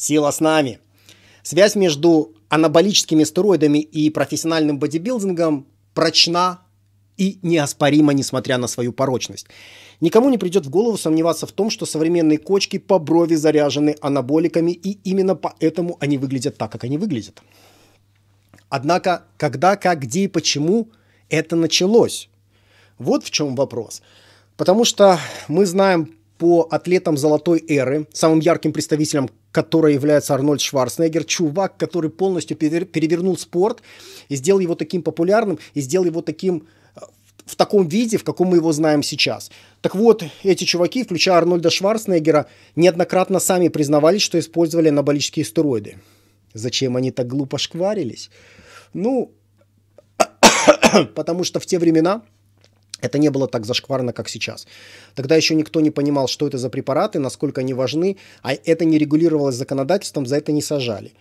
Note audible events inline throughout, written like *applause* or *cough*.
Сила с нами. Связь между анаболическими стероидами и профессиональным бодибилдингом прочна и неоспорима, несмотря на свою порочность. Никому не придет в голову сомневаться в том, что современные кочки по брови заряжены анаболиками, и именно поэтому они выглядят так, как они выглядят. Однако, когда, как, где и почему это началось? Вот в чем вопрос. Потому что мы знаем по атлетам золотой эры, самым ярким представителем которой является Арнольд Шварценеггер, чувак, который полностью перевернул спорт и сделал его таким популярным, и сделал его таким э, в таком виде, в каком мы его знаем сейчас. Так вот, эти чуваки, включая Арнольда Шварценеггера, неоднократно сами признавались, что использовали анаболические стероиды. Зачем они так глупо шкварились? Ну, *coughs* потому что в те времена это не было так зашкварно, как сейчас. Тогда еще никто не понимал, что это за препараты, насколько они важны, а это не регулировалось законодательством, за это не сажали.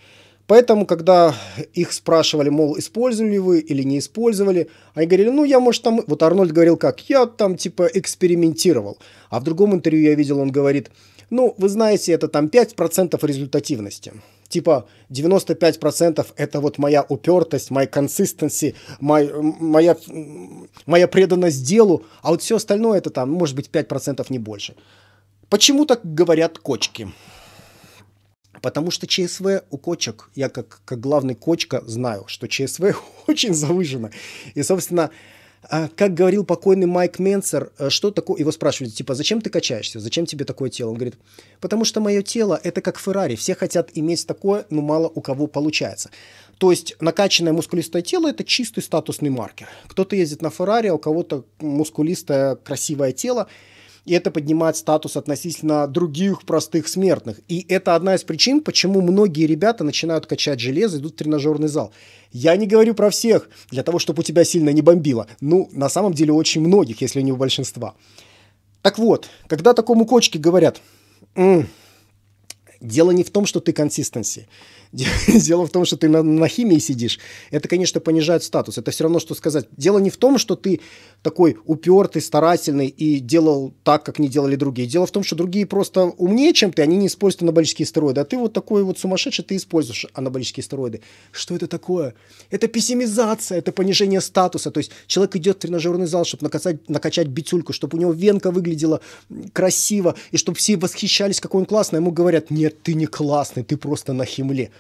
Поэтому, когда их спрашивали, мол, использовали вы или не использовали, они говорили, ну, я, может, там... Вот Арнольд говорил, как, я там, типа, экспериментировал. А в другом интервью я видел, он говорит, ну, вы знаете, это там 5% результативности типа 95% это вот моя упертость, моя консистенси, моя, моя преданность делу, а вот все остальное это там, может быть, 5% не больше. Почему так говорят кочки? Потому что ЧСВ у кочек, я как, как главный кочка знаю, что ЧСВ *laughs* очень завышено. И, собственно, а как говорил покойный Майк Менсер, э, что такое, его спрашивали, типа, зачем ты качаешься, зачем тебе такое тело? Он говорит, потому что мое тело – это как Феррари, все хотят иметь такое, но мало у кого получается. То есть накачанное мускулистое тело – это чистый статусный маркер. Кто-то ездит на Феррари, а у кого-то мускулистое красивое тело – и это поднимает статус относительно других простых смертных. И это одна из причин, почему многие ребята начинают качать железо, идут в тренажерный зал. Я не говорю про всех, для того, чтобы у тебя сильно не бомбило. Ну, на самом деле, очень многих, если не у большинства. Так вот, когда такому кочке говорят, м-м, дело не в том, что ты консистенции. *laughs* Дело в том, что ты на, на химии сидишь. Это, конечно, понижает статус. Это все равно, что сказать. Дело не в том, что ты такой упертый, старательный и делал так, как не делали другие. Дело в том, что другие просто умнее, чем ты, они не используют анаболические стероиды. А ты вот такой вот сумасшедший, ты используешь анаболические стероиды. Что это такое? Это пессимизация, это понижение статуса. То есть человек идет в тренажерный зал, чтобы накачать, накачать бицульку, чтобы у него венка выглядела красиво, и чтобы все восхищались, какой он классный. А ему говорят, нет, ты не классный, ты просто на химле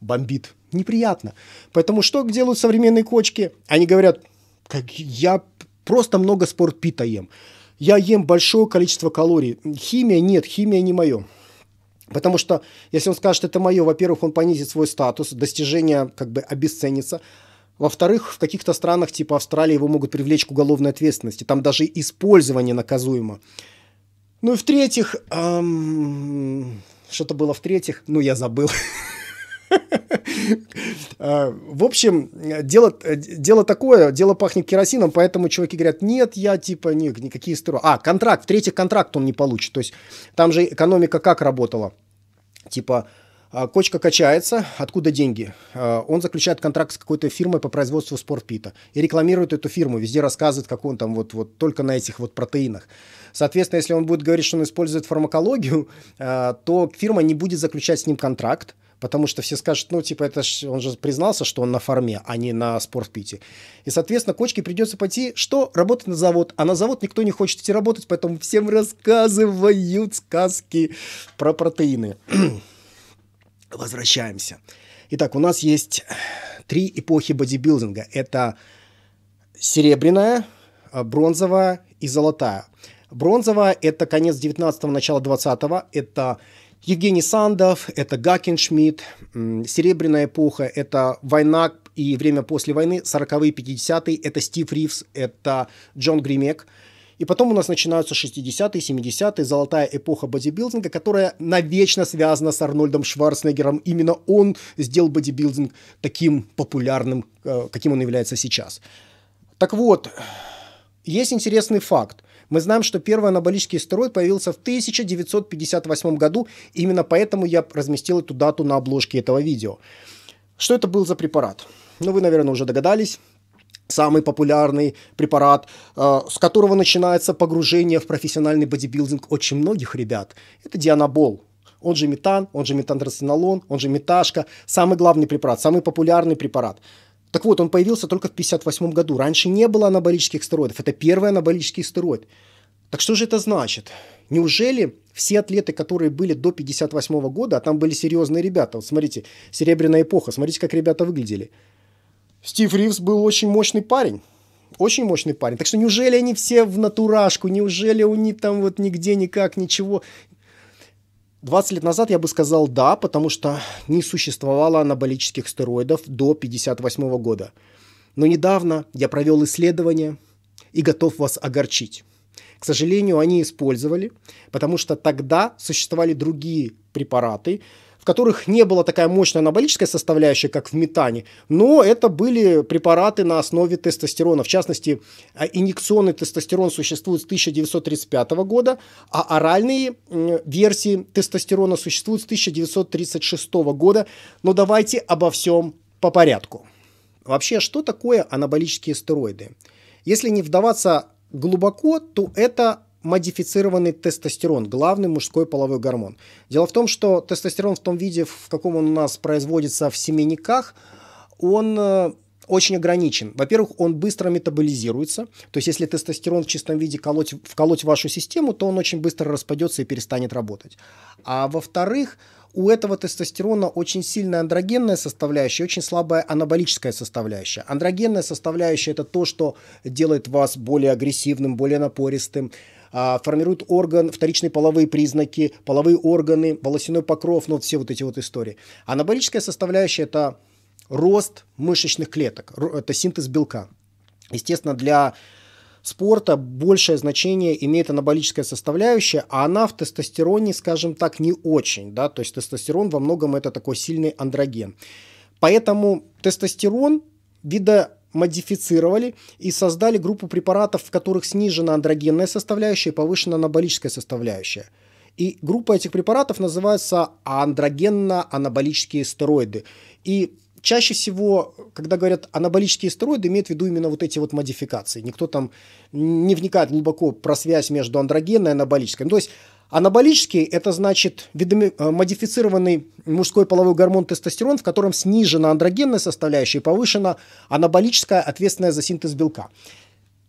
бомбит. Неприятно. Поэтому что делают современные кочки? Они говорят, как я просто много спортпита ем. Я ем большое количество калорий. Химия нет, химия не мое. Потому что, если он скажет, это мое, во-первых, он понизит свой статус, достижение как бы обесценится. Во-вторых, в каких-то странах типа Австралии его могут привлечь к уголовной ответственности. Там даже использование наказуемо. Ну и в-третьих, эм, что-то было в-третьих, ну я забыл. *laughs* А, в общем, дело, дело такое, дело пахнет керосином, поэтому чуваки говорят, нет, я типа ник, никакие строй. А, контракт, в-третьих, контракт он не получит. То есть там же экономика как работала? Типа, а, Кочка качается, откуда деньги? А, он заключает контракт с какой-то фирмой по производству спортпита и рекламирует эту фирму, везде рассказывает, как он там вот, вот только на этих вот протеинах. Соответственно, если он будет говорить, что он использует фармакологию, то фирма не будет заключать с ним контракт, потому что все скажут, ну, типа, это ж, он же признался, что он на фарме, а не на спортпите. И, соответственно, кочке придется пойти, что? Работать на завод. А на завод никто не хочет идти работать, поэтому всем рассказывают сказки про протеины. *clears throat* Возвращаемся. Итак, у нас есть три эпохи бодибилдинга. Это серебряная, бронзовая и золотая. Бронзовая – это конец 19-го, начало 20-го. Это Евгений Сандов, это Гакеншмидт, Серебряная эпоха, это война и время после войны, 40-е, 50-е, это Стив Ривз, это Джон Гримек. И потом у нас начинаются 60-е, 70-е, золотая эпоха бодибилдинга, которая навечно связана с Арнольдом Шварценеггером. Именно он сделал бодибилдинг таким популярным, э, каким он является сейчас. Так вот, есть интересный факт. Мы знаем, что первый анаболический стероид появился в 1958 году, именно поэтому я разместил эту дату на обложке этого видео. Что это был за препарат? Ну, вы, наверное, уже догадались самый популярный препарат, э, с которого начинается погружение в профессиональный бодибилдинг очень многих ребят, это дианабол. Он же метан, он же метантрацинолон, он же меташка. Самый главный препарат, самый популярный препарат. Так вот, он появился только в 1958 году. Раньше не было анаболических стероидов. Это первый анаболический стероид. Так что же это значит? Неужели все атлеты, которые были до 1958 года, а там были серьезные ребята, вот смотрите, серебряная эпоха, смотрите, как ребята выглядели. Стив Ривз был очень мощный парень. Очень мощный парень. Так что неужели они все в натурашку? Неужели у них там вот нигде никак ничего? 20 лет назад я бы сказал да, потому что не существовало анаболических стероидов до 1958 года. Но недавно я провел исследование и готов вас огорчить. К сожалению, они использовали, потому что тогда существовали другие препараты, которых не была такая мощная анаболическая составляющая, как в метане, но это были препараты на основе тестостерона. В частности, э, инъекционный тестостерон существует с 1935 года, а оральные версии тестостерона существуют с 1936 года. Но давайте обо всем по порядку. Вообще, что такое анаболические стероиды? Если не вдаваться глубоко, то это модифицированный тестостерон, главный мужской половой гормон. Дело в том, что тестостерон в том виде, в каком он у нас производится в семенниках, он э, очень ограничен. Во-первых, он быстро метаболизируется. То есть, если тестостерон в чистом виде колоть, вколоть в вашу систему, то он очень быстро распадется и перестанет работать. А во-вторых, у этого тестостерона очень сильная андрогенная составляющая, очень слабая анаболическая составляющая. Андрогенная составляющая – это то, что делает вас более агрессивным, более напористым, а, формируют орган, вторичные половые признаки, половые органы, волосяной покров, ну, все вот эти вот истории. Анаболическая составляющая – это рост мышечных клеток, это синтез белка. Естественно, для спорта большее значение имеет анаболическая составляющая, а она в тестостероне, скажем так, не очень. Да? То есть тестостерон во многом это такой сильный андроген. Поэтому тестостерон вида модифицировали и создали группу препаратов, в которых снижена андрогенная составляющая и повышена анаболическая составляющая. И группа этих препаратов называется андрогенно-анаболические стероиды. И чаще всего, когда говорят анаболические стероиды, имеют в виду именно вот эти вот модификации. Никто там не вникает глубоко про связь между андрогенной и анаболической. Ну, то есть Анаболический – это значит э, модифицированный мужской половой гормон тестостерон, в котором снижена андрогенная составляющая и повышена анаболическая, ответственная за синтез белка.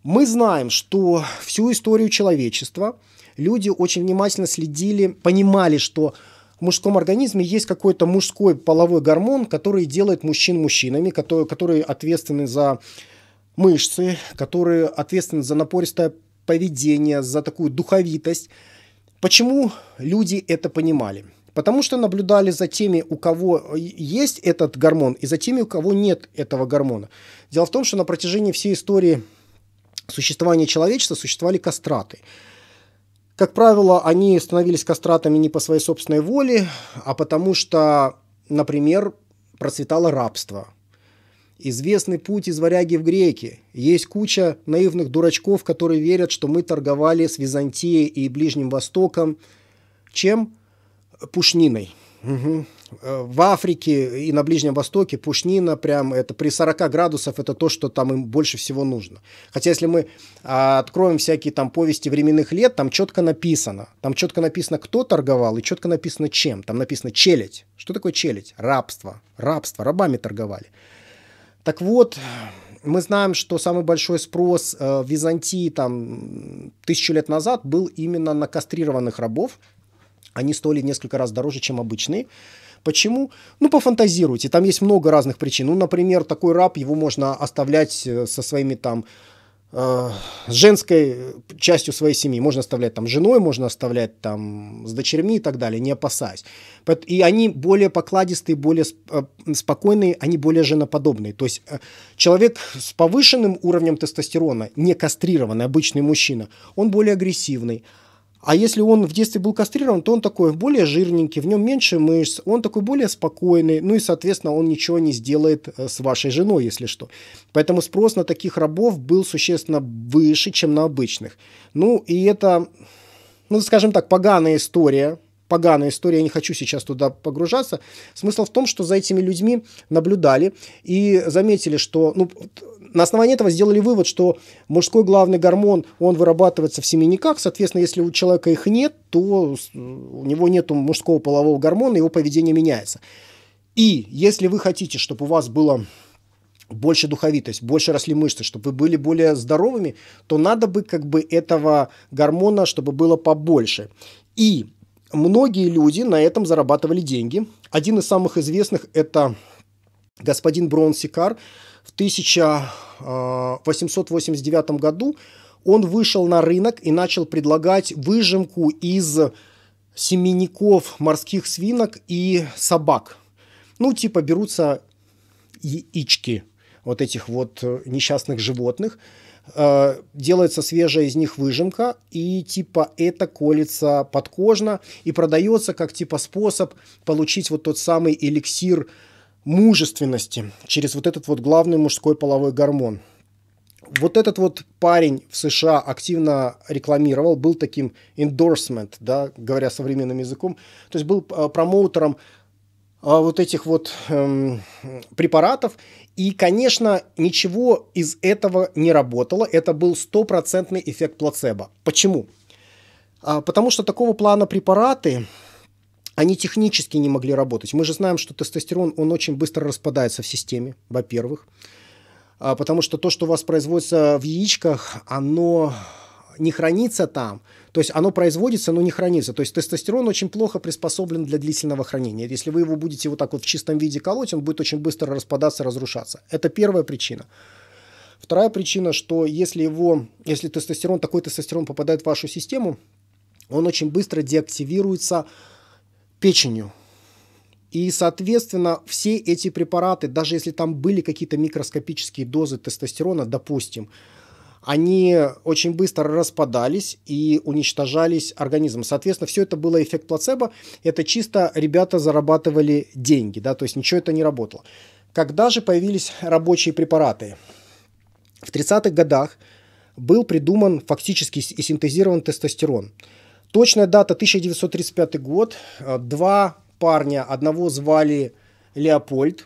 Мы знаем, что всю историю человечества люди очень внимательно следили, понимали, что в мужском организме есть какой-то мужской половой гормон, который делает мужчин мужчинами, который, который ответственны за мышцы, которые ответственны за напористое поведение, за такую духовитость – Почему люди это понимали? Потому что наблюдали за теми, у кого есть этот гормон, и за теми, у кого нет этого гормона. Дело в том, что на протяжении всей истории существования человечества существовали кастраты. Как правило, они становились кастратами не по своей собственной воле, а потому что, например, процветало рабство – Известный путь из варяги в греки. Есть куча наивных дурачков, которые верят, что мы торговали с Византией и Ближним Востоком. Чем? Пушниной. Угу. В Африке и на Ближнем Востоке пушнина прям это при 40 градусов это то, что там им больше всего нужно. Хотя если мы а, откроем всякие там повести временных лет, там четко написано. Там четко написано, кто торговал и четко написано чем. Там написано челядь. Что такое челядь? Рабство. Рабство. Рабами торговали. Так вот, мы знаем, что самый большой спрос э, в Византии там тысячу лет назад был именно на кастрированных рабов. Они стоили несколько раз дороже, чем обычные. Почему? Ну, пофантазируйте. Там есть много разных причин. Ну, например, такой раб, его можно оставлять э, со своими там Э, с женской частью своей семьи. Можно оставлять там женой, можно оставлять там с дочерьми и так далее, не опасаясь. И они более покладистые, более э, спокойные, они более женоподобные. То есть э, человек с повышенным уровнем тестостерона, не кастрированный, обычный мужчина, он более агрессивный, а если он в детстве был кастрирован, то он такой более жирненький, в нем меньше мышц, он такой более спокойный, ну и, соответственно, он ничего не сделает э, с вашей женой, если что. Поэтому спрос на таких рабов был существенно выше, чем на обычных. Ну и это, ну скажем так, поганая история, поганая история, я не хочу сейчас туда погружаться. Смысл в том, что за этими людьми наблюдали и заметили, что ну, на основании этого сделали вывод, что мужской главный гормон, он вырабатывается в семенниках, соответственно, если у человека их нет, то э, у него нет мужского полового гормона, его поведение меняется. И если вы хотите, чтобы у вас было больше духовитость, больше росли мышцы, чтобы вы были более здоровыми, то надо бы как бы этого гормона, чтобы было побольше. И многие люди на этом зарабатывали деньги. Один из самых известных – это господин Брон Сикар, в 1889 э, году он вышел на рынок и начал предлагать выжимку из семенников морских свинок и собак. Ну, типа берутся яички вот этих вот э, несчастных животных, э, делается свежая из них выжимка, и типа это колется подкожно и продается как типа способ получить вот тот самый эликсир мужественности через вот этот вот главный мужской половой гормон. Вот этот вот парень в США активно рекламировал, был таким endorsement, да, говоря современным языком, то есть был э, промоутером э, вот этих вот эм, препаратов. И, конечно, ничего из этого не работало. Это был стопроцентный эффект плацебо. Почему? А, потому что такого плана препараты, они технически не могли работать. Мы же знаем, что тестостерон, он очень быстро распадается в системе, во-первых. А, потому что то, что у вас производится в яичках, оно не хранится там. То есть оно производится, но не хранится. То есть тестостерон очень плохо приспособлен для длительного хранения. Если вы его будете вот так вот в чистом виде колоть, он будет очень быстро распадаться, разрушаться. Это первая причина. Вторая причина, что если его, если тестостерон, такой тестостерон попадает в вашу систему, он очень быстро деактивируется, печенью. И, соответственно, все эти препараты, даже если там были какие-то микроскопические дозы тестостерона, допустим, они очень быстро распадались и уничтожались организмом. Соответственно, все это было эффект плацебо. Это чисто ребята зарабатывали деньги, да, то есть ничего это не работало. Когда же появились рабочие препараты? В 30-х годах был придуман фактически и синтезирован тестостерон – Точная дата 1935 год. Э, два парня, одного звали Леопольд,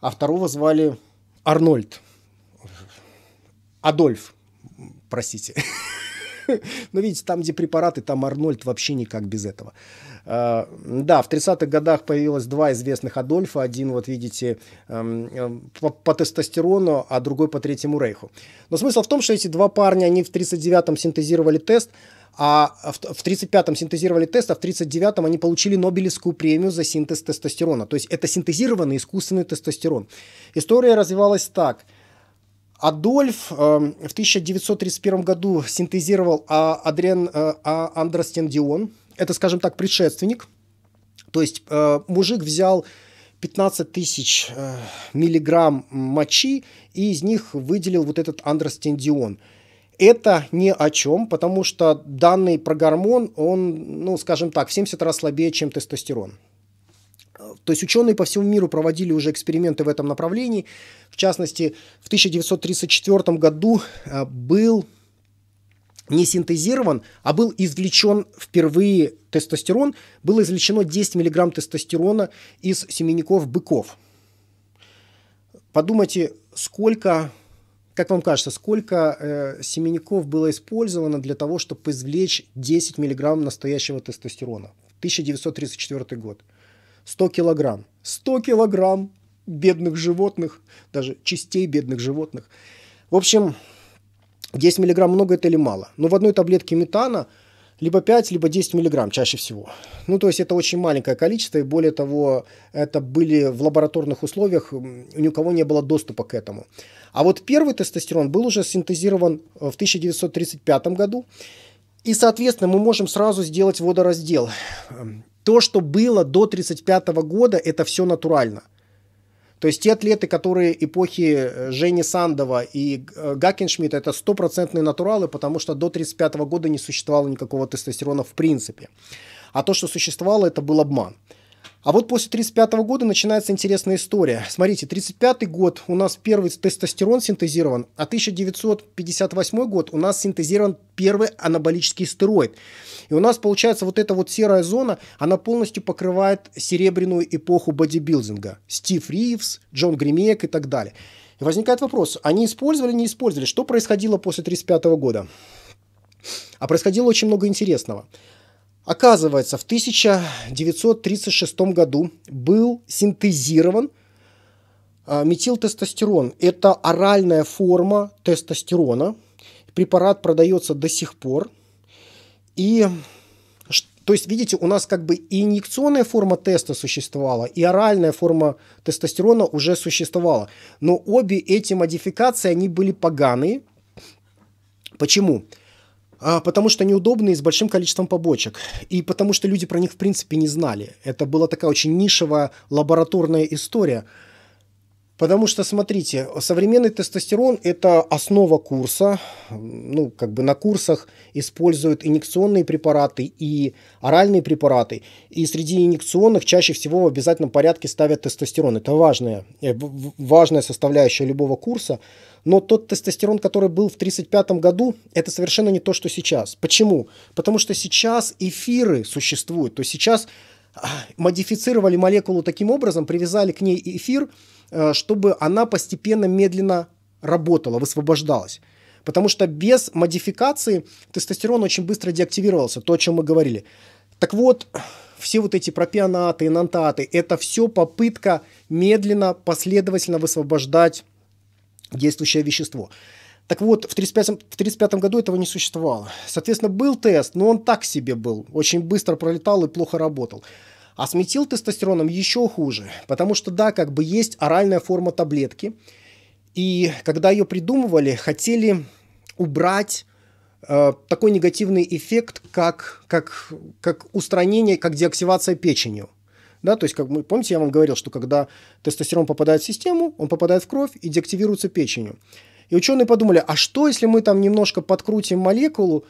а второго звали Арнольд. Адольф, простите. *laughs* Но видите, там, где препараты, там Арнольд вообще никак без этого. Э, да, в 30-х годах появилось два известных Адольфа. Один, вот видите, эм, э, по, по тестостерону, а другой по Третьему Рейху. Но смысл в том, что эти два парня, они в 39-м синтезировали тест, а в 1935-м синтезировали тест, а в 1939-м они получили Нобелевскую премию за синтез тестостерона. То есть это синтезированный искусственный тестостерон. История развивалась так. Адольф э, в 1931 году синтезировал а, Адриан э, а, Андростендион. Это, скажем так, предшественник. То есть э, мужик взял 15 тысяч э, миллиграмм мочи и из них выделил вот этот андростендион – это ни о чем, потому что данный прогормон, он, ну, скажем так, в 70 раз слабее, чем тестостерон. То есть ученые по всему миру проводили уже эксперименты в этом направлении. В частности, в 1934 году э, был не синтезирован, а был извлечен впервые тестостерон. Было извлечено 10 мг тестостерона из семенников быков. Подумайте, сколько как вам кажется, сколько э, семенников было использовано для того, чтобы извлечь 10 миллиграмм настоящего тестостерона? 1934 год. 100 килограмм. 100 килограмм бедных животных, даже частей бедных животных. В общем, 10 миллиграмм много это или мало? Но в одной таблетке метана – либо 5, либо 10 миллиграмм чаще всего. Ну, то есть это очень маленькое количество, и более того, это были в лабораторных условиях, ни у кого не было доступа к этому. А вот первый тестостерон был уже синтезирован э, в 1935 году, и, соответственно, мы можем сразу сделать водораздел. Эм, то, что было до 1935 года, это все натурально – то есть те атлеты, которые эпохи э, Жени Сандова и э, Гакеншмидта, это стопроцентные натуралы, потому что до 1935 года не существовало никакого тестостерона в принципе. А то, что существовало, это был обман. А вот после 35 года начинается интересная история. Смотрите, 35 год у нас первый тестостерон синтезирован, а 1958 год у нас синтезирован первый анаболический стероид. И у нас получается вот эта вот серая зона, она полностью покрывает серебряную эпоху бодибилдинга. Стив Ривз, Джон Гримек и так далее. И возникает вопрос, они использовали, не использовали? Что происходило после 35 года? А происходило очень много интересного. Оказывается, в 1936 году был синтезирован а, метилтестостерон. Это оральная форма тестостерона. Препарат продается до сих пор. И то есть, видите, у нас как бы и инъекционная форма теста существовала, и оральная форма тестостерона уже существовала. Но обе эти модификации, они были поганые. Почему? Почему? А, потому что неудобные, с большим количеством побочек. И потому что люди про них, в принципе, не знали. Это была такая очень нишевая лабораторная история – Потому что, смотрите, современный тестостерон – это основа курса. Ну, как бы на курсах используют инъекционные препараты и оральные препараты. И среди инъекционных чаще всего в обязательном порядке ставят тестостерон. Это важная, э, важная составляющая любого курса. Но тот тестостерон, который был в 1935 году, это совершенно не то, что сейчас. Почему? Потому что сейчас эфиры существуют. То есть сейчас а, модифицировали молекулу таким образом, привязали к ней эфир – Э, чтобы она постепенно, медленно работала, высвобождалась. Потому что без модификации тестостерон очень быстро деактивировался, то, о чем мы говорили. Так вот, все вот эти пропионаты, инантаты, это все попытка медленно, последовательно высвобождать действующее вещество. Так вот, в 1935 году этого не существовало. Соответственно, был тест, но он так себе был. Очень быстро пролетал и плохо работал. А с метилтестостероном еще хуже, потому что, да, как бы есть оральная форма таблетки, и когда ее придумывали, хотели убрать э, такой негативный эффект, как, как, как устранение, как деактивация печенью. Да, то есть, как мы помните, я вам говорил, что когда тестостерон попадает в систему, он попадает в кровь и деактивируется печенью. И ученые подумали, а что, если мы там немножко подкрутим молекулу,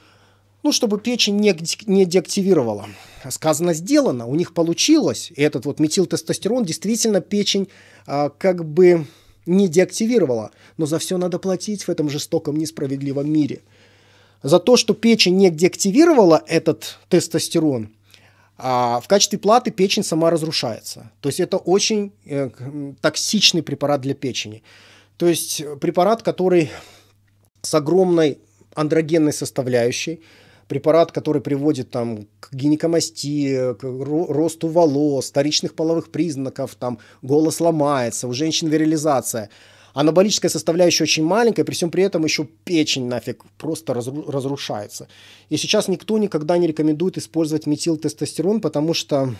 ну, чтобы печень не, не деактивировала. Сказано, сделано, у них получилось. И этот вот метилтестостерон действительно печень а, как бы не деактивировала. Но за все надо платить в этом жестоком, несправедливом мире. За то, что печень не деактивировала этот тестостерон, а в качестве платы печень сама разрушается. То есть это очень э, токсичный препарат для печени. То есть препарат, который с огромной андрогенной составляющей, препарат, который приводит там, к гинекомастии, к росту волос, вторичных половых признаков, там, голос ломается, у женщин вирилизация анаболическая составляющая очень маленькая, при всем при этом еще печень нафиг просто разрушается. И сейчас никто никогда не рекомендует использовать метил тестостерон, потому что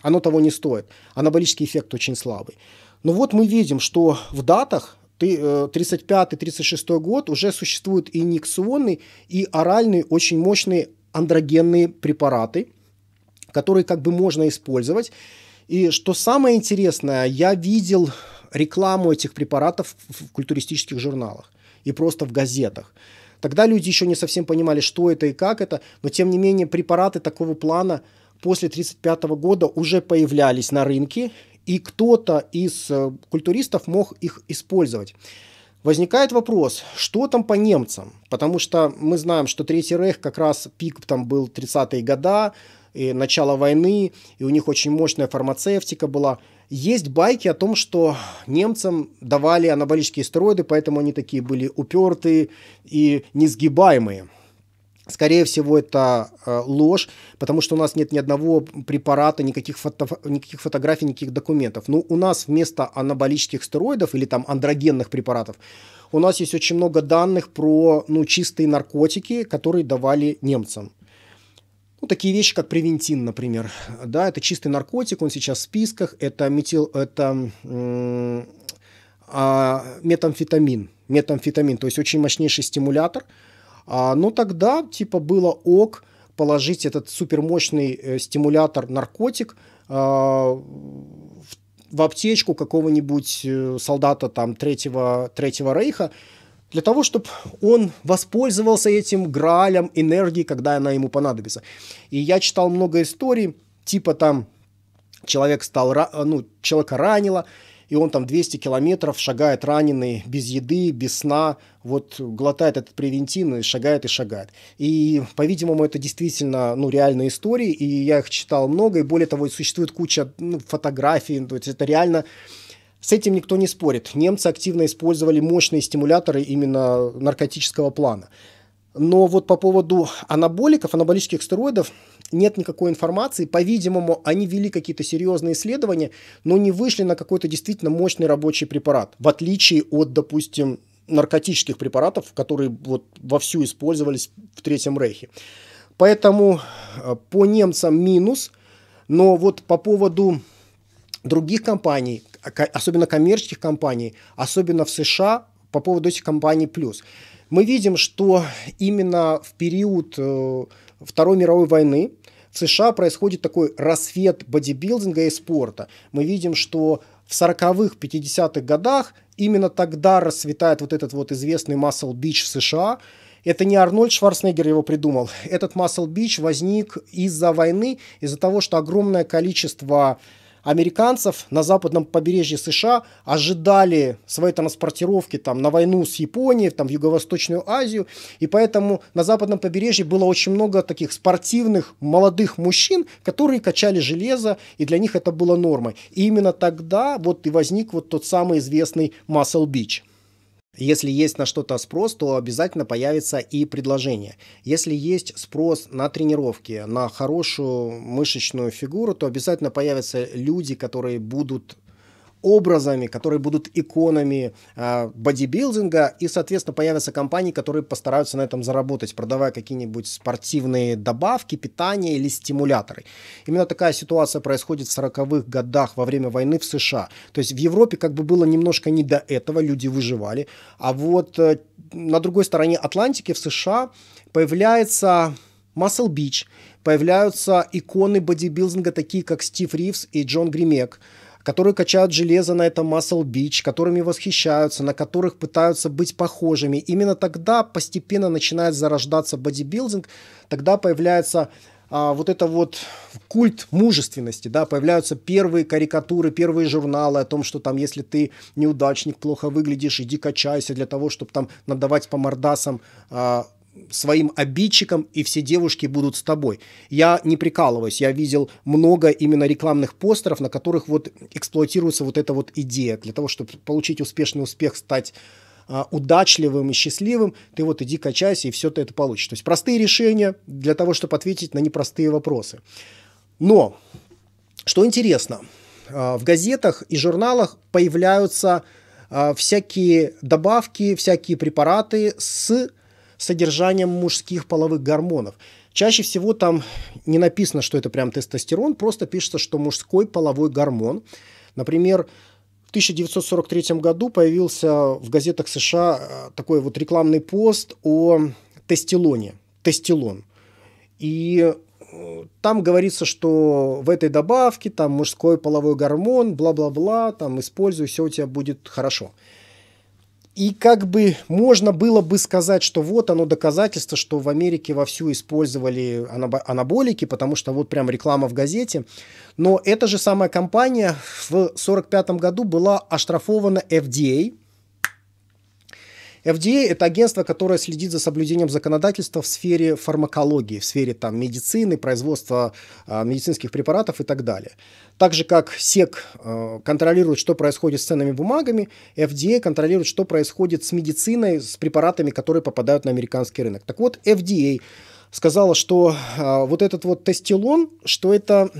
оно того не стоит. Анаболический эффект очень слабый. Но ну вот мы видим, что в датах 35-36 э, год уже существуют и инъекционные, и оральные очень мощные андрогенные препараты, которые как бы можно использовать. И что самое интересное, я видел рекламу этих препаратов в культуристических журналах и просто в газетах. Тогда люди еще не совсем понимали, что это и как это, но тем не менее препараты такого плана после 1935 года уже появлялись на рынке, и кто-то из э, культуристов мог их использовать. Возникает вопрос, что там по немцам? Потому что мы знаем, что Третий Рейх как раз пик там был 30-е года, и начало войны, и у них очень мощная фармацевтика была. Есть байки о том, что немцам давали анаболические стероиды, поэтому они такие были упертые и несгибаемые. Скорее всего, это э, ложь, потому что у нас нет ни одного препарата, никаких, фото, никаких фотографий, никаких документов. Но ну, у нас вместо анаболических стероидов или там андрогенных препаратов у нас есть очень много данных про ну, чистые наркотики, которые давали немцам. Ну, такие вещи, как превентин, например. Да, это чистый наркотик, он сейчас в списках. Это, метил, это э, э, метамфетамин. Метамфетамин, то есть очень мощнейший стимулятор – а, ну тогда типа было ок положить этот супермощный э, стимулятор наркотик э, в, в аптечку какого-нибудь э, солдата там третьего, третьего рейха, для того, чтобы он воспользовался этим гралем энергии, когда она ему понадобится. И я читал много историй, типа там человек стал, ну, человека ранило, и он там 200 километров шагает раненый, без еды, без сна, вот глотает этот превентин и шагает и шагает. И, по-видимому, это действительно ну, реальные истории, и я их читал много, и более того, существует куча ну, фотографий, то есть это реально с этим никто не спорит. Немцы активно использовали мощные стимуляторы именно наркотического плана. Но вот по поводу анаболиков, анаболических стероидов, нет никакой информации. По-видимому, они вели какие-то серьезные исследования, но не вышли на какой-то действительно мощный рабочий препарат, в отличие от, допустим, наркотических препаратов, которые вот вовсю использовались в Третьем Рейхе. Поэтому э, по немцам минус, но вот по поводу других компаний, особенно коммерческих компаний, особенно в США, по поводу этих компаний плюс. Мы видим, что именно в период э, Второй мировой войны в США происходит такой рассвет бодибилдинга и спорта. Мы видим, что в 40-х, 50-х годах именно тогда расцветает вот этот вот известный Muscle Beach в США. Это не Арнольд Шварценеггер его придумал. Этот Muscle Beach возник из-за войны, из-за того, что огромное количество американцев на западном побережье США ожидали своей транспортировки там, на войну с Японией, там, в Юго-Восточную Азию. И поэтому на западном побережье было очень много таких спортивных молодых мужчин, которые качали железо, и для них это было нормой. И именно тогда вот и возник вот тот самый известный Muscle Beach. Если есть на что-то спрос, то обязательно появится и предложение. Если есть спрос на тренировки, на хорошую мышечную фигуру, то обязательно появятся люди, которые будут образами, которые будут иконами э, бодибилдинга, и, соответственно, появятся компании, которые постараются на этом заработать, продавая какие-нибудь спортивные добавки, питание или стимуляторы. Именно такая ситуация происходит в 40-х годах во время войны в США. То есть в Европе как бы было немножко не до этого, люди выживали, а вот э, на другой стороне Атлантики в США появляется Muscle Beach, появляются иконы бодибилдинга, такие как Стив Ривз и Джон Гримек – которые качают железо на этом Muscle Beach, которыми восхищаются, на которых пытаются быть похожими. Именно тогда постепенно начинает зарождаться бодибилдинг, тогда появляется а, вот это вот культ мужественности, да, появляются первые карикатуры, первые журналы о том, что там, если ты неудачник, плохо выглядишь, иди качайся для того, чтобы там надавать по мордасам а, своим обидчиком и все девушки будут с тобой. Я не прикалываюсь, я видел много именно рекламных постеров, на которых вот эксплуатируется вот эта вот идея. Для того, чтобы получить успешный успех, стать а, удачливым и счастливым, ты вот иди качайся, и все ты это получишь. То есть простые решения для того, чтобы ответить на непростые вопросы. Но, что интересно, а, в газетах и журналах появляются а, всякие добавки, всякие препараты с содержанием мужских половых гормонов. Чаще всего там не написано, что это прям тестостерон, просто пишется, что мужской половой гормон. Например, в 1943 году появился в газетах США э, такой вот рекламный пост о тестилоне, тестилон. И э, там говорится, что в этой добавке там мужской половой гормон, бла-бла-бла, там используй, все у тебя будет хорошо. И как бы можно было бы сказать, что вот оно доказательство, что в Америке вовсю использовали анаболики, потому что вот прям реклама в газете. Но эта же самая компания в 1945 году была оштрафована FDA FDA – это агентство, которое следит за соблюдением законодательства в сфере фармакологии, в сфере там, медицины, производства э, медицинских препаратов и так далее. Так же, как SEC э, а, контролирует, что происходит с ценными бумагами, FDA контролирует, что происходит с медициной, с препаратами, которые попадают на американский рынок. Так вот, FDA сказала, что э, вот этот вот тестилон, что это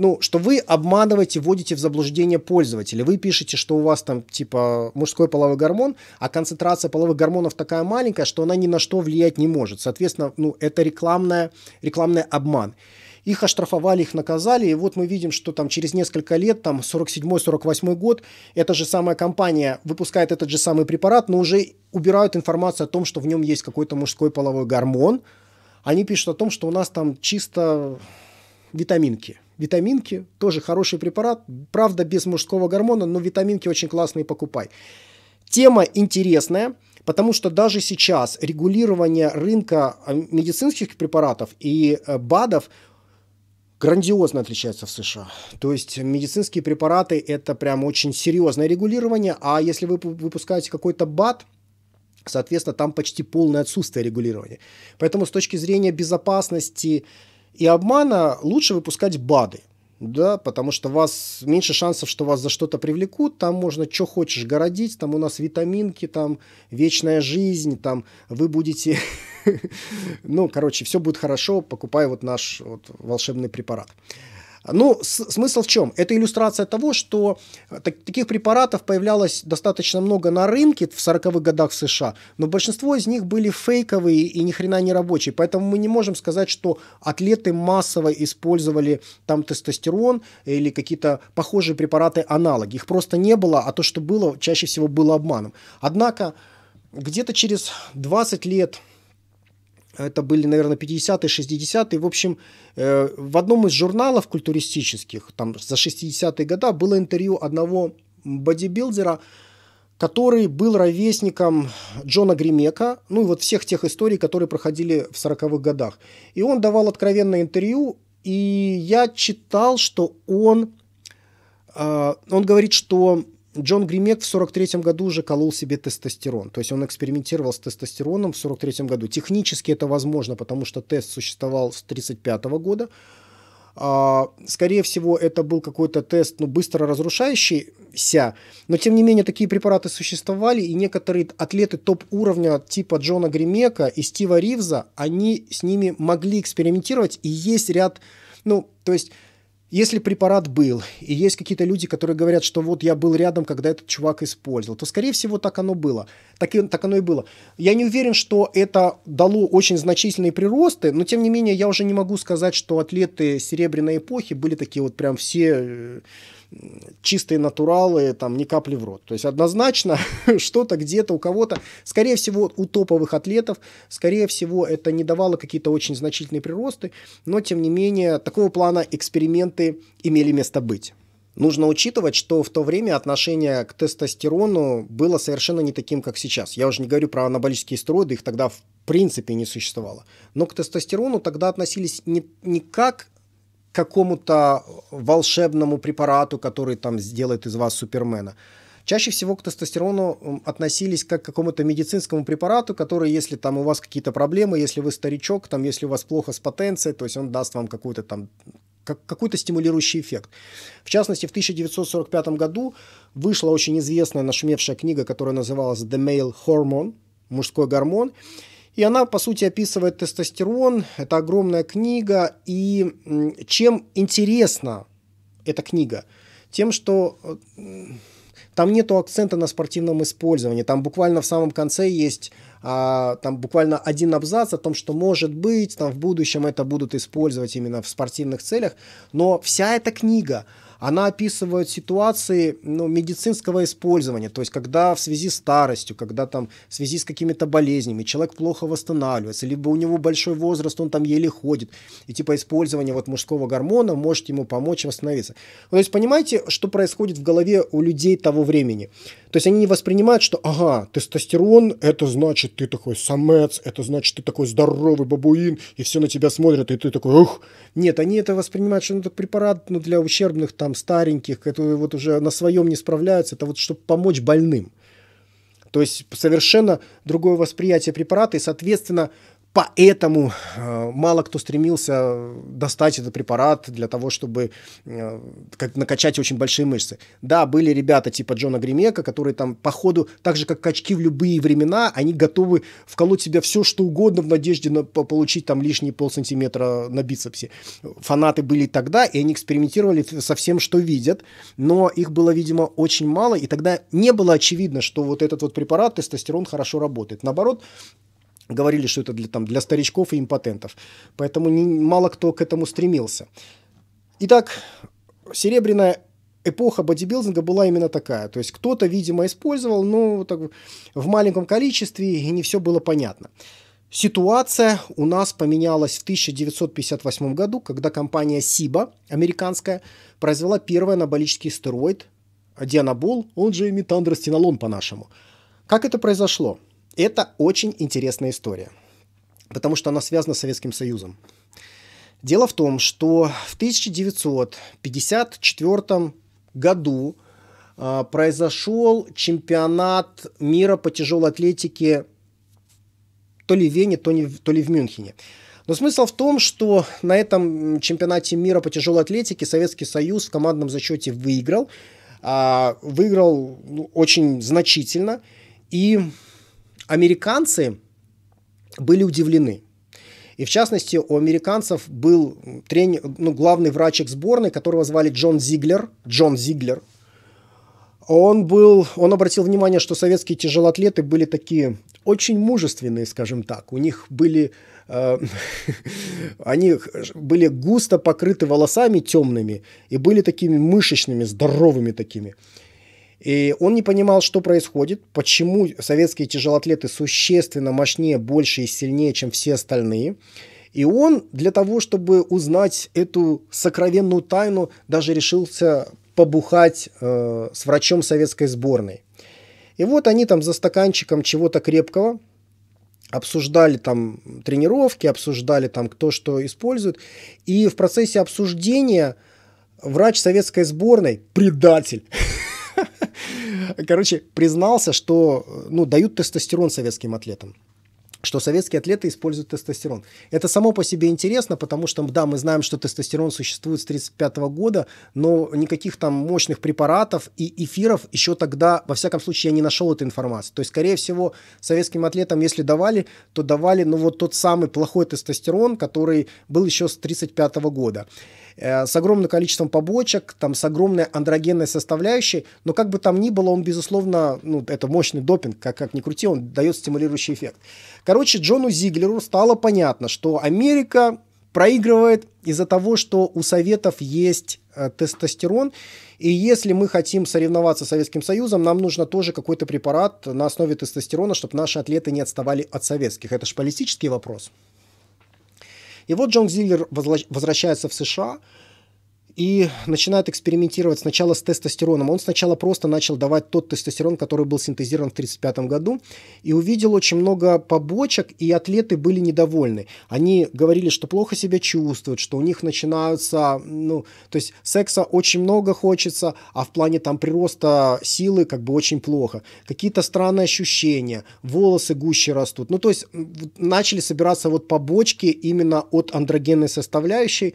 ну, что вы обманываете, вводите в заблуждение пользователя. Вы пишете, что у вас там, типа, мужской половой гормон, а концентрация половых гормонов такая маленькая, что она ни на что влиять не может. Соответственно, ну, это рекламная, рекламный обман их оштрафовали, их наказали, и вот мы видим, что там через несколько лет, там 47-48 год, эта же самая компания выпускает этот же самый препарат, но уже убирают информацию о том, что в нем есть какой-то мужской половой гормон. Они пишут о том, что у нас там чисто витаминки – витаминки, тоже хороший препарат, правда без мужского гормона, но витаминки очень классные, покупай. Тема интересная, потому что даже сейчас регулирование рынка э, медицинских препаратов и э, БАДов грандиозно отличается в США. То есть медицинские препараты – это прям очень серьезное регулирование, а если вы выпускаете какой-то БАД, соответственно, там почти полное отсутствие регулирования. Поэтому с точки зрения безопасности, и обмана лучше выпускать БАДы, да, потому что у вас меньше шансов, что вас за что-то привлекут, там можно что хочешь городить, там у нас витаминки, там вечная жизнь, там вы будете, *laughs* ну, короче, все будет хорошо, покупай вот наш вот волшебный препарат. Ну, смысл в чем? Это иллюстрация того, что э, так- таких препаратов появлялось достаточно много на рынке в 40-х годах в США, но большинство из них были фейковые и ни хрена не рабочие. Поэтому мы не можем сказать, что атлеты массово использовали там тестостерон или какие-то похожие препараты-аналоги. Их просто не было, а то, что было, чаще всего было обманом. Однако где-то через 20 лет это были, наверное, 50-е, 60-е. В общем, э, в одном из журналов культуристических, там за 60-е года, было интервью одного бодибилдера, который был ровесником Джона Гримека, ну и вот всех тех историй, которые проходили в 40-х годах. И он давал откровенное интервью, и я читал, что он, э, он говорит, что Джон Гримек в 43 году уже колол себе тестостерон. То есть он экспериментировал с тестостероном в 43 году. Технически это возможно, потому что тест существовал с 35 года. А, скорее всего, это был какой-то тест ну, быстро разрушающийся, но тем не менее такие препараты существовали, и некоторые атлеты топ-уровня типа Джона Гримека и Стива Ривза, они с ними могли экспериментировать, и есть ряд, ну, то есть если препарат был, и есть какие-то люди, которые говорят, что вот я был рядом, когда этот чувак использовал, то, скорее всего, так оно было. Так, и, так оно и было. Я не уверен, что это дало очень значительные приросты, но, тем не менее, я уже не могу сказать, что атлеты серебряной эпохи были такие вот прям все э, чистые натуралы, там ни капли в рот. То есть однозначно *laughs* что-то где-то у кого-то, скорее всего, у топовых атлетов, скорее всего, это не давало какие-то очень значительные приросты, но тем не менее такого плана эксперименты имели место быть. Нужно учитывать, что в то время отношение к тестостерону было совершенно не таким, как сейчас. Я уже не говорю про анаболические стероиды, их тогда в принципе не существовало. Но к тестостерону тогда относились не, не как какому-то волшебному препарату, который там сделает из вас супермена. Чаще всего к тестостерону относились как к какому-то медицинскому препарату, который, если там у вас какие-то проблемы, если вы старичок, там, если у вас плохо с потенцией, то есть он даст вам какую-то там какой-то стимулирующий эффект. В частности, в 1945 году вышла очень известная нашумевшая книга, которая называлась «The Male Hormone», «Мужской гормон», и она, по сути, описывает тестостерон. Это огромная книга. И чем интересна эта книга? Тем, что э, там нету акцента на спортивном использовании. Там буквально в самом конце есть а, там буквально один абзац о том, что может быть, там в будущем это будут использовать именно в спортивных целях. Но вся эта книга, она описывает ситуации ну, медицинского использования, то есть когда в связи с старостью, когда там в связи с какими-то болезнями человек плохо восстанавливается, либо у него большой возраст, он там еле ходит, и типа использование вот мужского гормона может ему помочь восстановиться. Ну, то есть понимаете, что происходит в голове у людей того времени? То есть они не воспринимают, что ага, тестостерон, это значит ты такой самец, это значит ты такой здоровый бабуин, и все на тебя смотрят, и ты такой ух. Нет, они это воспринимают, что это препарат ну, для ущербных там там стареньких, которые вот уже на своем не справляются, это вот чтобы помочь больным. То есть совершенно другое восприятие препарата, и, соответственно, Поэтому э, мало кто стремился достать этот препарат для того, чтобы э, как, накачать очень большие мышцы. Да, были ребята типа Джона Гримека, которые там по ходу, так же как качки в любые времена, они готовы вколоть себе все, что угодно в надежде на, получить там лишние полсантиметра на бицепсе. Фанаты были тогда, и они экспериментировали со всем, что видят, но их было, видимо, очень мало, и тогда не было очевидно, что вот этот вот препарат, тестостерон, хорошо работает. Наоборот, говорили, что это для, там, для старичков и импотентов. Поэтому не, мало кто к этому стремился. Итак, серебряная эпоха бодибилдинга была именно такая. То есть кто-то, видимо, использовал, но так, в маленьком количестве, и не все было понятно. Ситуация у нас поменялась в 1958 году, когда компания Сиба, американская, произвела первый анаболический стероид, дианабол, он же метандростенолон по-нашему. Как это произошло? Это очень интересная история, потому что она связана с Советским Союзом. Дело в том, что в 1954 году э, а, произошел чемпионат мира по тяжелой атлетике то ли в Вене, то, не, то ли в Мюнхене. Но смысл в том, что на этом чемпионате мира по тяжелой атлетике Советский Союз в командном зачете выиграл. Э, выиграл ну, очень значительно. И американцы были удивлены. И в частности, у американцев был тренер, ну, главный врач их сборной, которого звали Джон Зиглер. Джон Зиглер. Он, был, он обратил внимание, что советские тяжелоатлеты были такие очень мужественные, скажем так. У них были, э, *laughs* они были густо покрыты волосами темными и были такими мышечными, здоровыми такими. И он не понимал, что происходит, почему советские тяжелоатлеты существенно мощнее, больше и сильнее, чем все остальные. И он для того, чтобы узнать эту сокровенную тайну, даже решился побухать э, с врачом советской сборной. И вот они там за стаканчиком чего-то крепкого обсуждали там тренировки, обсуждали там кто что использует. И в процессе обсуждения врач советской сборной, предатель, *laughs* Короче, признался, что ну, дают тестостерон советским атлетам что советские атлеты используют тестостерон. Это само по себе интересно, потому что, да, мы знаем, что тестостерон существует с 1935 года, но никаких там мощных препаратов и эфиров еще тогда, во всяком случае, я не нашел этой информации. То есть, скорее всего, советским атлетам, если давали, то давали, ну, вот тот самый плохой тестостерон, который был еще с 1935 года. Э, с огромным количеством побочек, там, с огромной андрогенной составляющей, но как бы там ни было, он, безусловно, ну, это мощный допинг, как, как ни крути, он дает стимулирующий эффект. Короче, Джону Зиглеру стало понятно, что Америка проигрывает из-за того, что у Советов есть э, тестостерон, и если мы хотим соревноваться с Советским Союзом, нам нужно тоже какой-то препарат на основе тестостерона, чтобы наши атлеты не отставали от советских. Это же политический вопрос. И вот Джон Зиллер возвращается в США, и начинают экспериментировать сначала с тестостероном. Он сначала просто начал давать тот тестостерон, который был синтезирован в 1935 году, и увидел очень много побочек, и атлеты были недовольны. Они говорили, что плохо себя чувствуют, что у них начинаются, ну, то есть секса очень много хочется, а в плане там прироста силы как бы очень плохо. Какие-то странные ощущения, волосы гуще растут. Ну, то есть начали собираться вот побочки именно от андрогенной составляющей,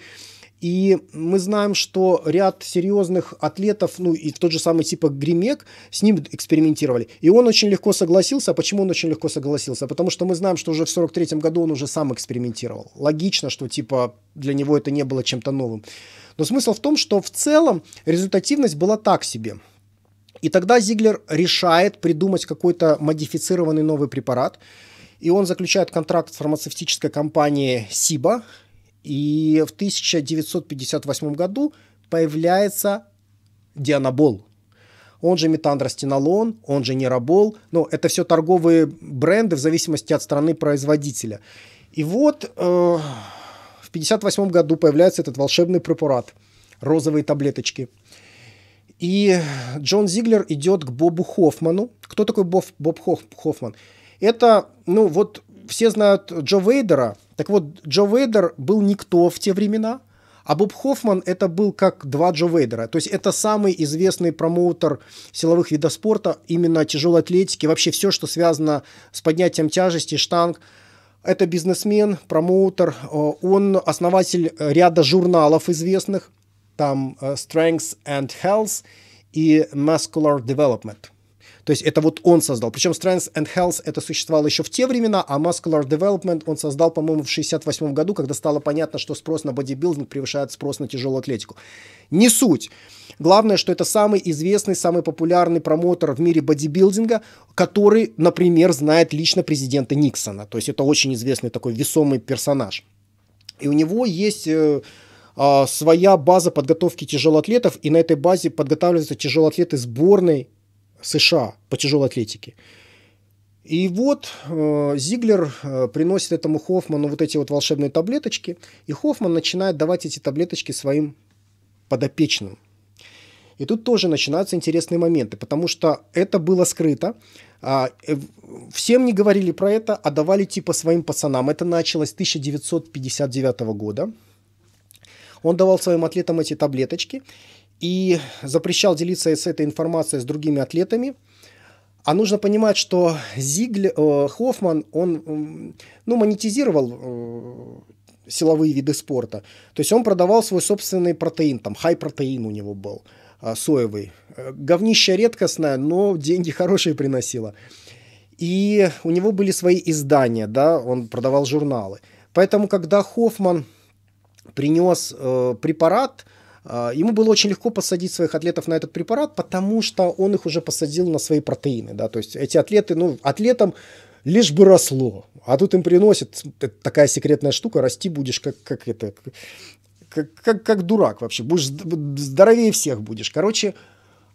и мы знаем, что ряд серьезных атлетов, ну и тот же самый типа Гримек с ним экспериментировали. И он очень легко согласился. А почему он очень легко согласился? Потому что мы знаем, что уже в 43 году он уже сам экспериментировал. Логично, что типа для него это не было чем-то новым. Но смысл в том, что в целом результативность была так себе. И тогда Зиглер решает придумать какой-то модифицированный новый препарат. И он заключает контракт с фармацевтической компанией Сиба, и в 1958 году появляется Дианабол. Он же метандростенолон, он же нейробол. Но ну, это все торговые бренды в зависимости от страны производителя. И вот э, в 1958 году появляется этот волшебный препарат. Розовые таблеточки. И Джон Зиглер идет к Бобу Хоффману. Кто такой Боб, Боб Хоффман? Это, ну вот, все знают Джо Вейдера, так вот, Джо Вейдер был никто в те времена, а Боб Хоффман это был как два Джо Вейдера. То есть это самый известный промоутер силовых видов спорта, именно тяжелой атлетики, вообще все, что связано с поднятием тяжести, штанг. Это бизнесмен, промоутер, э, он основатель ряда журналов известных, там э, Strengths and Health и Muscular Development – то есть это вот он создал. Причем Strength and Health это существовало еще в те времена, а Muscular Development он создал, по-моему, в 68 году, когда стало понятно, что спрос на бодибилдинг превышает спрос на тяжелую атлетику. Не суть. Главное, что это самый известный, самый популярный промоутер в мире бодибилдинга, который, например, знает лично президента Никсона. То есть это очень известный такой весомый персонаж. И у него есть э, э, своя база подготовки тяжелоатлетов, и на этой базе подготавливаются тяжелоатлеты сборной США по тяжелой атлетике. И вот э, Зиглер э, приносит этому Хоффману вот эти вот волшебные таблеточки, и Хоффман начинает давать эти таблеточки своим подопечным. И тут тоже начинаются интересные моменты, потому что это было скрыто. А, э, э, всем не говорили про это, а давали типа своим пацанам. Это началось 1959 года. Он давал своим атлетам эти таблеточки, и запрещал делиться с этой информацией с другими атлетами. А нужно понимать, что Зигль, э, Хоффман, он ну, монетизировал э, силовые виды спорта. То есть он продавал свой собственный протеин, там хай-протеин у него был, э, соевый. Э, говнище редкостное, но деньги хорошие приносило. И у него были свои издания, да, он продавал журналы. Поэтому, когда Хоффман принес э, препарат, а, ему было очень легко посадить своих атлетов на этот препарат, потому что он их уже посадил на свои протеины. Да? То есть эти атлеты, ну, атлетам лишь бы росло. А тут им приносит такая секретная штука, расти будешь как, как это, как, как, как дурак вообще, будешь здоровее всех будешь. Короче,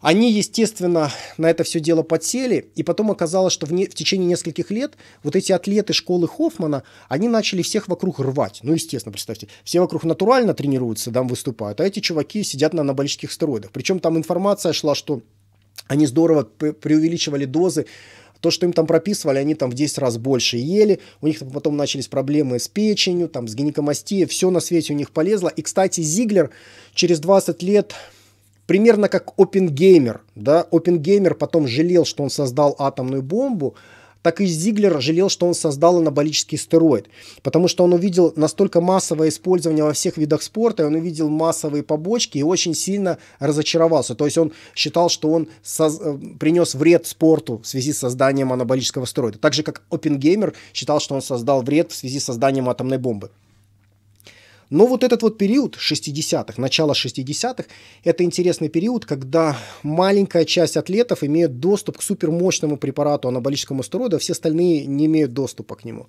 они, естественно, на это все дело подсели, и потом оказалось, что в, не, в течение нескольких лет вот эти атлеты школы Хоффмана, они начали всех вокруг рвать. Ну, естественно, представьте, все вокруг натурально тренируются, там выступают, а эти чуваки сидят на анаболических стероидах. Причем там информация шла, что они здорово преувеличивали дозы, то, что им там прописывали, они там в 10 раз больше ели, у них потом начались проблемы с печенью, там, с гинекомастией, все на свете у них полезло. И, кстати, Зиглер через 20 лет примерно как Оппенгеймер. Да? Оппенгеймер потом жалел, что он создал атомную бомбу, так и Зиглер жалел, что он создал анаболический стероид, потому что он увидел настолько массовое использование во всех видах спорта, и он увидел массовые побочки и очень сильно разочаровался. То есть он считал, что он соз... Э, принес вред спорту в связи с созданием анаболического стероида. Так же, как Оппенгеймер считал, что он создал вред в связи с созданием атомной бомбы. Но вот этот вот период 60-х, начало 60-х, это интересный период, когда маленькая часть атлетов имеет доступ к супермощному препарату анаболическому стероида, а все остальные не имеют доступа к нему.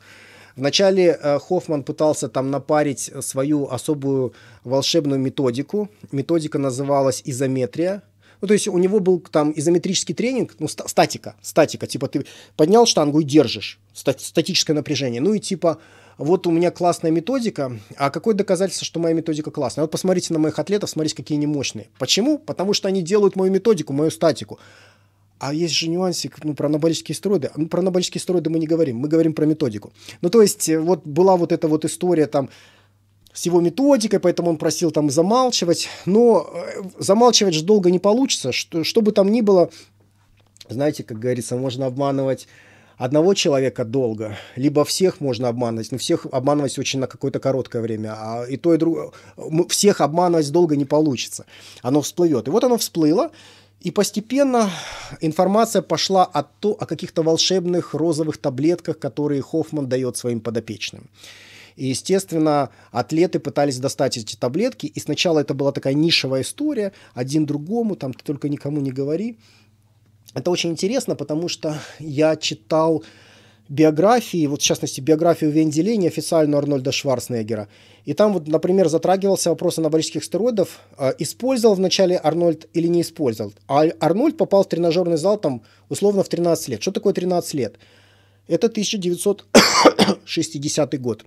Вначале э, Хоффман пытался там напарить свою особую волшебную методику. Методика называлась изометрия. Ну, то есть у него был там изометрический тренинг, ну, статика, статика, типа ты поднял штангу и держишь, статическое напряжение, ну и типа вот у меня классная методика, а какое доказательство, что моя методика классная? Вот посмотрите на моих атлетов, смотрите, какие они мощные. Почему? Потому что они делают мою методику, мою статику. А есть же нюансик ну, про анаболические стероиды. Ну, про анаболические стероиды мы не говорим, мы говорим про методику. Ну, то есть, э, вот была вот эта вот история там с его методикой, поэтому он просил там замалчивать. Но э, замалчивать же долго не получится. Что, что бы там ни было, знаете, как говорится, можно обманывать одного человека долго, либо всех можно обманывать, но ну, всех обманывать очень на какое-то короткое время, а и то, и другое, всех обманывать долго не получится, оно всплывет. И вот оно всплыло, и постепенно информация пошла о, то, о каких-то волшебных розовых таблетках, которые Хоффман дает своим подопечным. И, естественно, атлеты пытались достать эти таблетки, и сначала это была такая нишевая история, один другому, там ты только никому не говори, это очень интересно, потому что я читал биографии, вот в частности биографию Венди Ли, неофициальную Арнольда Шварценеггера. И там вот, например, затрагивался вопрос анаболических стероидов. А, использовал вначале Арнольд или не использовал? А Арнольд попал в тренажерный зал там условно в 13 лет. Что такое 13 лет? Это 1960 год.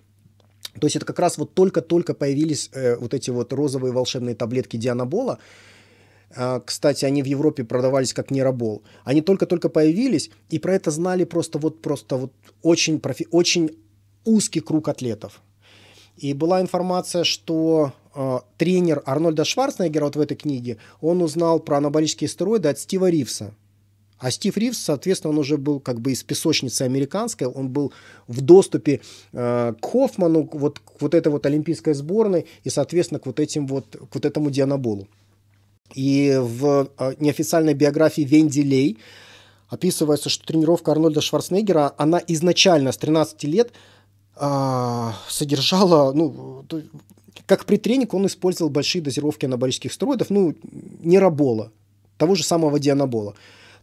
То есть это как раз вот только-только появились э, вот эти вот розовые волшебные таблетки Дианабола, а, кстати, они в Европе продавались как нейробол. Они только-только появились, и про это знали просто вот, просто вот очень, профи, очень узкий круг атлетов. И была информация, что э, тренер Арнольда Шварценеггера вот в этой книге, он узнал про анаболические стероиды от Стива Ривса. А Стив Ривс, соответственно, он уже был как бы из песочницы американской, он был в доступе э, к Хоффману, вот, к вот этой вот олимпийской сборной и, соответственно, к вот, этим вот, к вот этому дианаболу. И в а, неофициальной биографии Венди Лей описывается, что тренировка Арнольда Шварценеггера, она изначально с 13 лет а, содержала, ну, как предтреник он использовал большие дозировки анаболических стероидов, ну, не рабола, того же самого дианабола.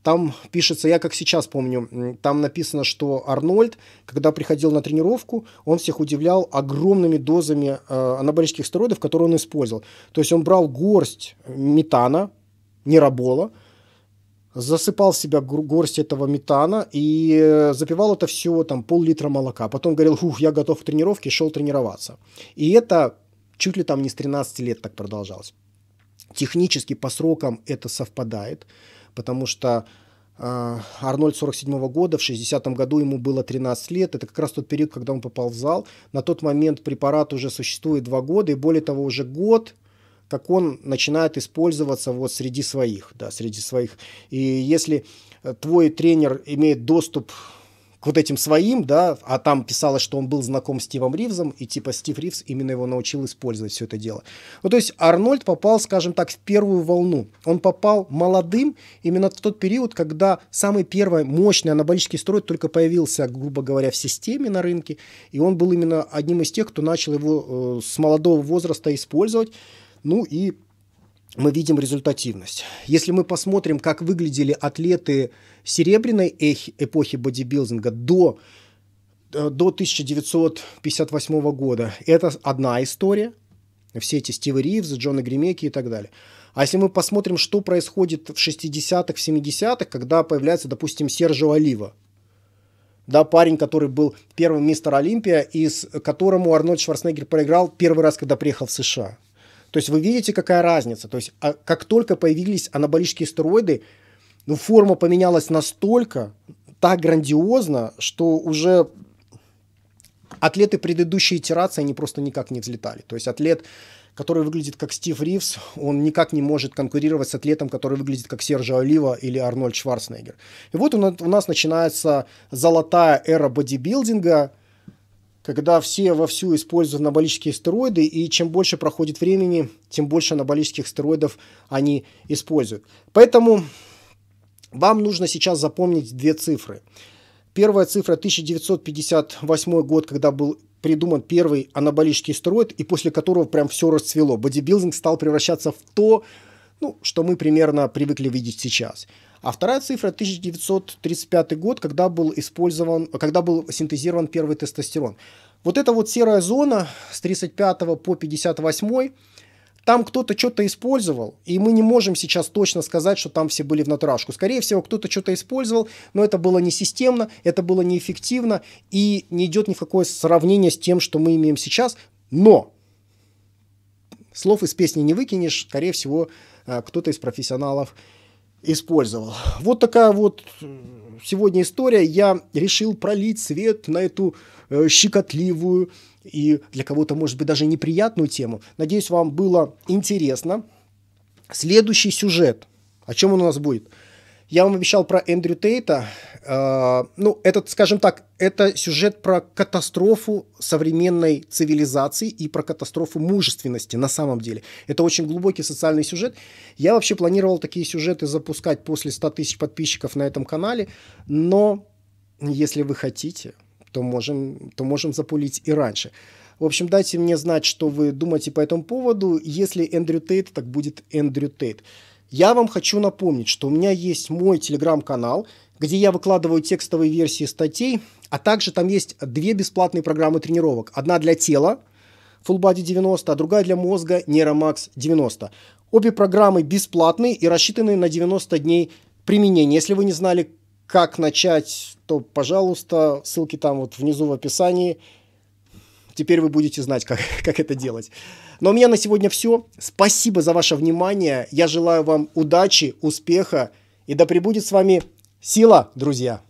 Там пишется, я как сейчас помню, там написано, что Арнольд, когда приходил на тренировку, он всех удивлял огромными дозами э, анаболических стероидов, которые он использовал. То есть он брал горсть метана, нерабола, засыпал в себя горсть этого метана и э, запивал это все там пол-литра молока. Потом говорил, ух, я готов к тренировке, шел тренироваться. И это чуть ли там не с 13 лет так продолжалось. Технически по срокам это совпадает потому что а, Арнольд 47 года, в 60 году ему было 13 лет. Это как раз тот период, когда он попал в зал. На тот момент препарат уже существует 2 года, и более того, уже год как он начинает использоваться вот среди своих, да, среди своих. И если э, твой тренер имеет доступ к вот этим своим, да, а там писалось, что он был знаком с Стивом Ривзом, и типа Стив Ривз именно его научил использовать все это дело. Ну, то есть Арнольд попал, скажем так, в первую волну. Он попал молодым именно в тот период, когда самый первый мощный анаболический строй только появился, грубо говоря, в системе на рынке, и он был именно одним из тех, кто начал его э, с молодого возраста использовать, ну и мы видим результативность. Если мы посмотрим, как выглядели атлеты серебряной эхи, эпохи бодибилдинга до, э, до 1958 года это одна история. Все эти Стивы Ривзы, Джона Гримеки и так далее. А если мы посмотрим, что происходит в 60-х, в 70-х, когда появляется, допустим, Сержио Олива, да, парень, который был первым мистер Олимпия, и с которому Арнольд Шварценеггер проиграл первый раз, когда приехал в США. То есть вы видите, какая разница. То есть а как только появились анаболические стероиды, ну, форма поменялась настолько, так грандиозно, что уже атлеты предыдущей итерации, они просто никак не взлетали. То есть атлет, который выглядит как Стив Ривз, он никак не может конкурировать с атлетом, который выглядит как Сержа Олива или Арнольд Шварценеггер. И вот у нас начинается золотая эра бодибилдинга, когда все вовсю используют анаболические стероиды, и чем больше проходит времени, тем больше анаболических стероидов они используют. Поэтому вам нужно сейчас запомнить две цифры. Первая цифра 1958 год, когда был придуман первый анаболический стероид, и после которого прям все расцвело. Бодибилдинг стал превращаться в то, ну, что мы примерно привыкли видеть сейчас. А вторая цифра 1935 год, когда был использован, когда был синтезирован первый тестостерон. Вот эта вот серая зона с 35 по 58 там кто-то что-то использовал, и мы не можем сейчас точно сказать, что там все были в натурашку. Скорее всего, кто-то что-то использовал, но это было не системно, это было неэффективно, и не идет ни в какое сравнение с тем, что мы имеем сейчас. Но слов из песни не выкинешь, скорее всего, э, кто-то из профессионалов использовал. Вот такая вот э, сегодня история, я решил пролить свет на эту э, щекотливую и для кого-то, может быть, даже неприятную тему. Надеюсь, вам было интересно. Следующий сюжет. О чем он у нас будет? Я вам обещал про Эндрю Тейта. Э, ну, этот, скажем так, это сюжет про катастрофу современной цивилизации и про катастрофу мужественности на самом деле. Это очень глубокий социальный сюжет. Я вообще планировал такие сюжеты запускать после 100 тысяч подписчиков на этом канале, но если вы хотите, то можем, то можем запулить и раньше. В общем, дайте мне знать, что вы думаете по этому поводу. Если Эндрю Тейт, так будет Эндрю Тейт. Я вам хочу напомнить, что у меня есть мой телеграм-канал, где я выкладываю текстовые версии статей, а также там есть две бесплатные программы тренировок. Одна для тела, Full Body 90, а другая для мозга, Neuromax 90. Обе программы бесплатные и рассчитаны на 90 дней применения. Если вы не знали, как начать, то, пожалуйста, ссылки там вот внизу в описании. Теперь вы будете знать, как, *laughs* как это делать. Но у меня на сегодня все. Спасибо за ваше внимание. Я желаю вам удачи, успеха и да пребудет с вами сила, друзья.